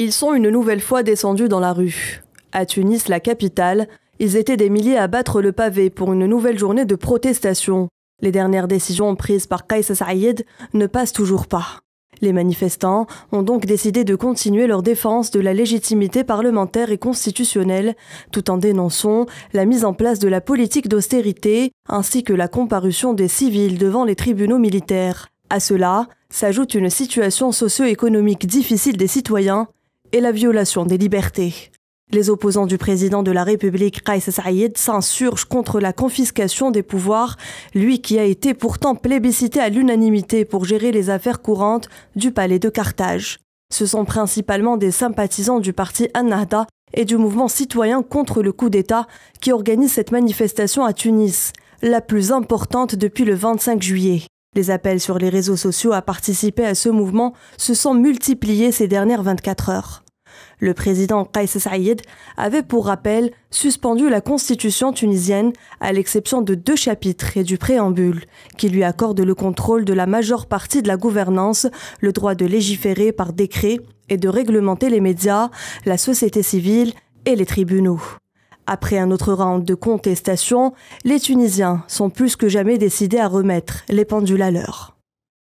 Ils sont une nouvelle fois descendus dans la rue. À Tunis, la capitale, ils étaient des milliers à battre le pavé pour une nouvelle journée de protestation. Les dernières décisions prises par Kais Saïed ne passent toujours pas. Les manifestants ont donc décidé de continuer leur défense de la légitimité parlementaire et constitutionnelle, tout en dénonçant la mise en place de la politique d'austérité ainsi que la comparution des civils devant les tribunaux militaires. À cela s'ajoute une situation socio-économique difficile des citoyens et la violation des libertés. Les opposants du président de la République, Kais Saïed, s'insurgent contre la confiscation des pouvoirs, lui qui a été pourtant plébiscité à l'unanimité pour gérer les affaires courantes du palais de Carthage. Ce sont principalement des sympathisants du parti an et du mouvement citoyen contre le coup d'État qui organisent cette manifestation à Tunis, la plus importante depuis le 25 juillet. Les appels sur les réseaux sociaux à participer à ce mouvement se sont multipliés ces dernières 24 heures. Le président Kais Saïd avait pour rappel suspendu la constitution tunisienne à l'exception de deux chapitres et du préambule qui lui accordent le contrôle de la majeure partie de la gouvernance, le droit de légiférer par décret et de réglementer les médias, la société civile et les tribunaux. Après un autre round de contestation, les Tunisiens sont plus que jamais décidés à remettre les pendules à l'heure.